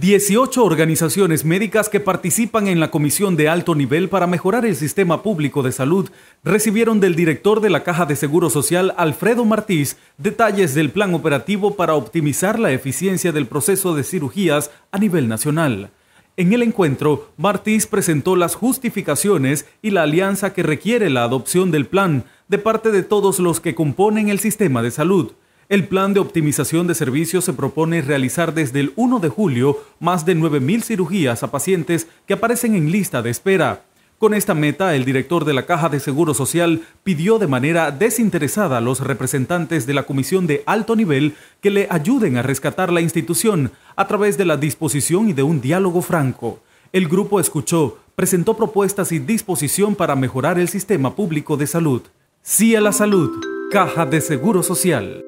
18 organizaciones médicas que participan en la Comisión de Alto Nivel para mejorar el sistema público de salud recibieron del director de la Caja de Seguro Social, Alfredo Martíz detalles del plan operativo para optimizar la eficiencia del proceso de cirugías a nivel nacional. En el encuentro, Martíz presentó las justificaciones y la alianza que requiere la adopción del plan de parte de todos los que componen el sistema de salud. El plan de optimización de servicios se propone realizar desde el 1 de julio más de 9.000 cirugías a pacientes que aparecen en lista de espera. Con esta meta, el director de la Caja de Seguro Social pidió de manera desinteresada a los representantes de la Comisión de Alto Nivel que le ayuden a rescatar la institución a través de la disposición y de un diálogo franco. El grupo escuchó, presentó propuestas y disposición para mejorar el sistema público de salud. Sí a la salud, Caja de Seguro Social.